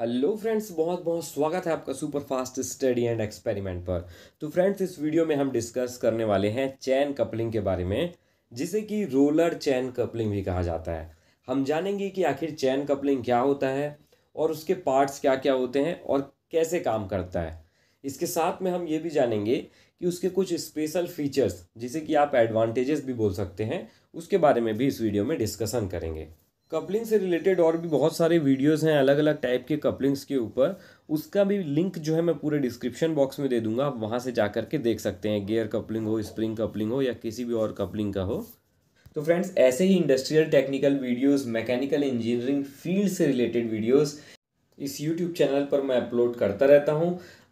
hello friends बहुत बहुत स्वागत है आपका super fast study and experiment पर तो फ्रेंड्स इस वीडियो में हम डिस्कस करने वाले हैं चैन कपलिंग के बारे में जिसे कि रोलर चैन कपलिंग भी कहा जाता है हम जानेंगे कि आखिर चैन कपलिंग क्या होता है और उसके पार्ट्स क्या क्या होते हैं और कैसे काम करता है इसके साथ में हम ये भी जानेंगे कि उसके कुछ स्पेशल फीचर्स जिसे कि आप एडवांटेजेस भी बोल सकते हैं उसके बारे में भी इस वीडियो में डिस्कसन करेंगे कपलिंग से रिलेटेड और भी बहुत सारे वीडियोस हैं अलग अलग टाइप के कपलिंग्स के ऊपर उसका भी लिंक जो है मैं पूरे डिस्क्रिप्शन बॉक्स में दे दूंगा आप वहाँ से जा करके देख सकते हैं गेयर कपलिंग हो स्प्रिंग कपलिंग हो या किसी भी और कपलिंग का हो तो फ्रेंड्स ऐसे ही industrial technical videos mechanical engineering field से रिलेटेड वीडियोस इस यूट्यूब चैनल पर मैं अपलोड करता रहता हूँ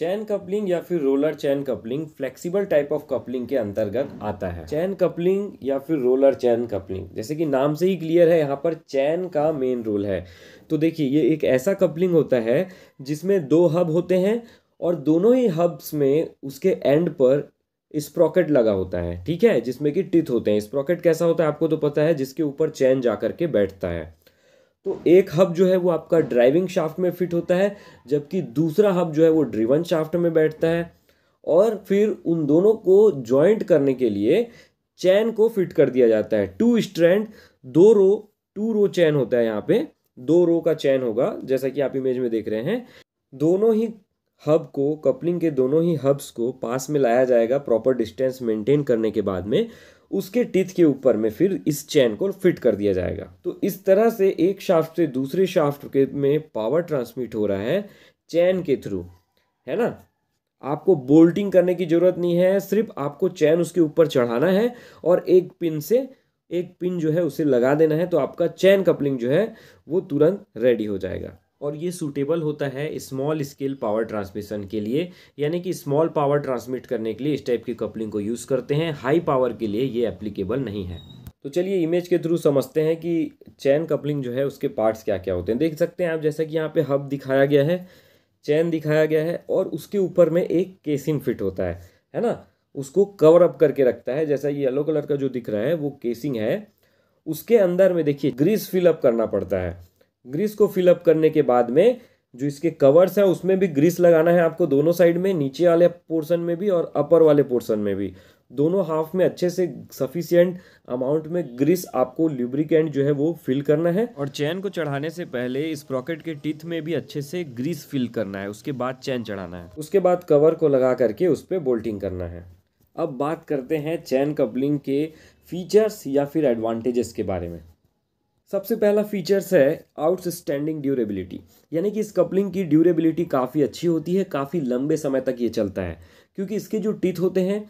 चैन कपलिंग या फिर roller chain coupling flexible type of coupling के अंतर्गत आता है चैन कपलिंग या फिर रोलर चैन कपलिंग जैसे कि नाम से ही क्लियर है यहाँ पर चैन का मेन रोल है तो देखिए ये एक ऐसा कपलिंग होता है जिसमें दो हब होते हैं और दोनों ही हब्स में उसके एंड पर स्प्रॉकेट लगा होता है ठीक है जिसमें कि टिथ होते हैं स्प्रॉकेट कैसा होता है आपको तो पता है जिसके ऊपर चैन जा करके बैठता है तो एक हब जो है वो आपका ड्राइविंग शाफ्ट में फिट होता है जबकि दूसरा हब जो है वो ड्रिवन शाफ्ट में बैठता है और फिर उन दोनों को जॉइंट करने के लिए चैन को फिट कर दिया जाता है टू स्ट्रैंड दो रो टू रो चैन होता है यहाँ पे दो रो का चैन होगा जैसा कि आप इमेज में देख रहे हैं दोनों ही हब को कपलिंग के दोनों ही हब्स को पास में लाया जाएगा प्रॉपर डिस्टेंस मेंटेन करने के बाद में उसके टिथ के ऊपर में फिर इस चैन को फिट कर दिया जाएगा तो इस तरह से एक शाफ्ट से दूसरे शाफ्ट के में पावर ट्रांसमिट हो रहा है चैन के थ्रू है ना आपको बोल्टिंग करने की ज़रूरत नहीं है सिर्फ आपको चैन उसके ऊपर चढ़ाना है और एक पिन से एक पिन जो है उसे लगा देना है तो आपका चैन कपलिंग जो है वो तुरंत रेडी हो जाएगा और ये सूटेबल होता है स्मॉल स्केल पावर ट्रांसमिशन के लिए यानी कि स्मॉल पावर ट्रांसमिट करने के लिए इस टाइप की कपलिंग को यूज़ करते हैं हाई पावर के लिए ये एप्लीकेबल नहीं है तो चलिए इमेज के थ्रू समझते हैं कि चैन कपलिंग जो है उसके पार्ट्स क्या क्या होते हैं देख सकते हैं आप जैसा कि यहाँ पे हब दिखाया गया है चैन दिखाया गया है और उसके ऊपर में एक केसिंग फिट होता है है ना उसको कवर अप करके रखता है जैसा ये येलो कलर का जो दिख रहा है वो केसिंग है उसके अंदर में देखिए ग्रीस फिलअप करना पड़ता है ग्रीस को फिलअप करने के बाद में जो इसके कवर्स हैं उसमें भी ग्रीस लगाना है आपको दोनों साइड में नीचे वाले पोर्शन में भी और अपर वाले पोर्शन में भी दोनों हाफ में अच्छे से सफिशियंट अमाउंट में ग्रीस आपको ल्यूब्रिकेंट जो है वो फिल करना है और चैन को चढ़ाने से पहले इस प्रॉकेट के टिथ में भी अच्छे से ग्रीस फिल करना है उसके बाद चैन चढ़ाना है उसके बाद कवर को लगा करके उस पर बोल्टिंग करना है अब बात करते हैं चैन कपलिंग के फीचर्स या फिर एडवांटेजेस के बारे में सबसे पहला फीचर्स है आउटस्टैंडिंग ड्यूरेबिलिटी यानी कि इस कपलिंग की ड्यूरेबिलिटी काफ़ी अच्छी होती है काफ़ी लंबे समय तक ये चलता है क्योंकि इसके जो टीथ होते हैं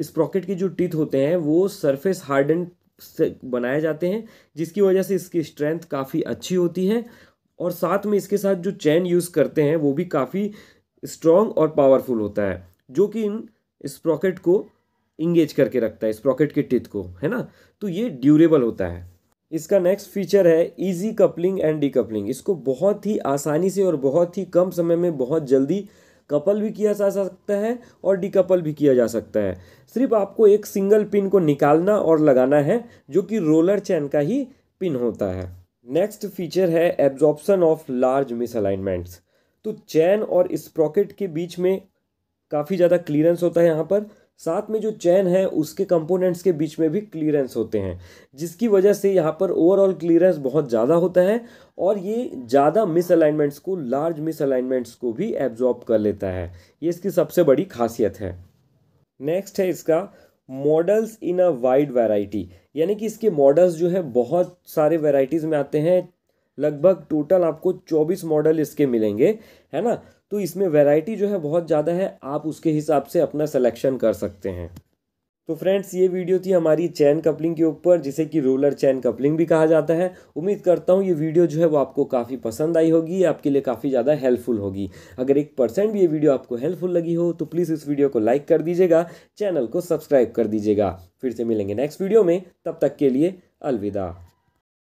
इस प्रॉकेट के जो टीथ होते हैं वो सरफेस हार्डन से बनाए जाते हैं जिसकी वजह से इसकी स्ट्रेंथ काफ़ी अच्छी होती है और साथ में इसके साथ जो चैन यूज़ करते हैं वो भी काफ़ी स्ट्रॉन्ग और पावरफुल होता है जो कि इन इस प्रॉकेट को इंगेज करके रखता है इस प्रॉकेट के टिथ को है ना तो ये ड्यूरेबल होता है इसका नेक्स्ट फीचर है easy coupling and decoupling इसको बहुत ही आसानी से और बहुत ही कम समय में बहुत जल्दी कपल भी किया जा सकता है और कपल भी किया जा सकता है सिर्फ आपको एक सिंगल पिन को निकालना और लगाना है जो कि रोलर चैन का ही पिन होता है नेक्स्ट फीचर है एब्जॉर्बसन ऑफ लार्ज मिसअलाइनमेंट्स तो चैन और स्प्रॉकेट के बीच में काफ़ी ज़्यादा क्लियरेंस होता है यहाँ पर साथ में जो चैन है उसके कंपोनेंट्स के बीच में भी क्लियरेंस होते हैं जिसकी वजह से यहाँ पर ओवरऑल क्लियरेंस बहुत ज़्यादा होता है और ये ज़्यादा मिस अलाइनमेंट्स को लार्ज मिस अलाइनमेंट्स को भी एब्जॉर्ब कर लेता है ये इसकी सबसे बड़ी खासियत है नेक्स्ट है इसका models in a wide variety यानी कि इसके मॉडल्स जो है बहुत सारे वेराइटीज़ में आते हैं लगभग टोटल आपको चौबीस मॉडल इसके मिलेंगे है ना तो इसमें वैरायटी जो है बहुत ज़्यादा है आप उसके हिसाब से अपना सिलेक्शन कर सकते हैं तो फ्रेंड्स ये वीडियो थी हमारी चैन कपलिंग के ऊपर जिसे कि रोलर चैन कपलिंग भी कहा जाता है उम्मीद करता हूँ ये वीडियो जो है वो आपको काफ़ी पसंद आई होगी आपके लिए काफ़ी ज़्यादा हेल्पफुल होगी अगर एक परसेंट भी ये वीडियो आपको हेल्पफुल लगी हो तो प्लीज़ इस वीडियो को लाइक कर दीजिएगा चैनल को सब्सक्राइब कर दीजिएगा फिर से मिलेंगे नेक्स्ट वीडियो में तब तक के लिए अलविदा